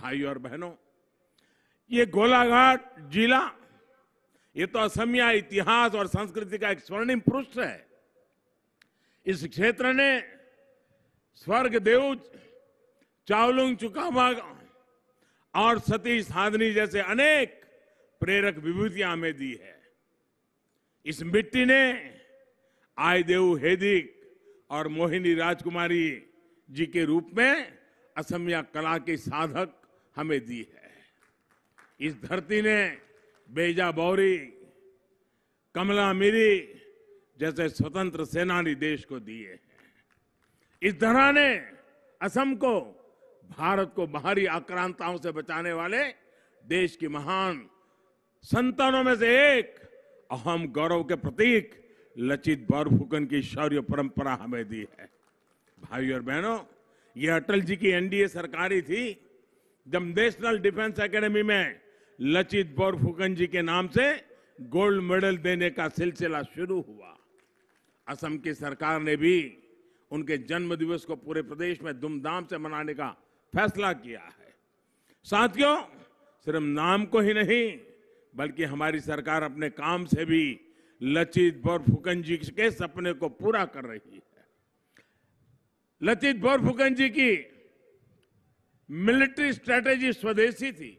भाई और बहनों ये गोलाघाट जिला ये तो असमिया इतिहास और संस्कृति का एक स्वर्णिम पृष्ठ है इस क्षेत्र ने स्वर्ग देव चावलुंग चुकामा और सतीश साधनी जैसे अनेक प्रेरक विभूतियां हमें दी है इस मिट्टी ने आयदेव हेदिक और मोहिनी राजकुमारी जी के रूप में असमिया कला के साधक हमें दी है इस धरती ने बेजा बौरी कमला मिरी जैसे स्वतंत्र सेनानी देश को दिए हैं इस धरा ने असम को भारत को बाहरी आक्रांताओं से बचाने वाले देश की महान संतानों में से एक अहम गौरव के प्रतीक लचित फुकन की शौर्य परंपरा हमें दी है भाई और बहनों ये अटल जी की एनडीए सरकारी थी जब नेशनल डिफेंस एकेडमी में लचित बोरफुकन जी के नाम से गोल्ड मेडल देने का सिलसिला शुरू हुआ असम की सरकार ने भी उनके जन्म दिवस को पूरे प्रदेश में धूमधाम से मनाने का फैसला किया है साथियों सिर्फ नाम को ही नहीं बल्कि हमारी सरकार अपने काम से भी लचित बोरफुकन जी के सपने को पूरा कर रही है लचित बोरफुकन जी की मिलिट्री स्ट्रेटेजी स्वदेशी थी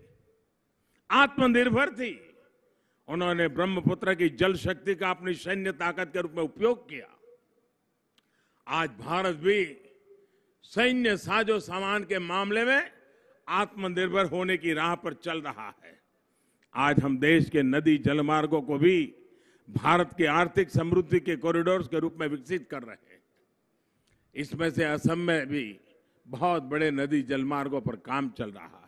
आत्मनिर्भर थी उन्होंने ब्रह्मपुत्र की जल शक्ति का अपनी सैन्य ताकत के रूप में उपयोग किया आज भारत भी सैन्य साजो सामान के मामले में आत्मनिर्भर होने की राह पर चल रहा है आज हम देश के नदी जलमार्गों को भी भारत की आर्थिक समृद्धि के कॉरिडोर्स के रूप में विकसित कर रहे हैं इसमें से असम में भी बहुत बड़े नदी जलमार्गों पर काम चल रहा है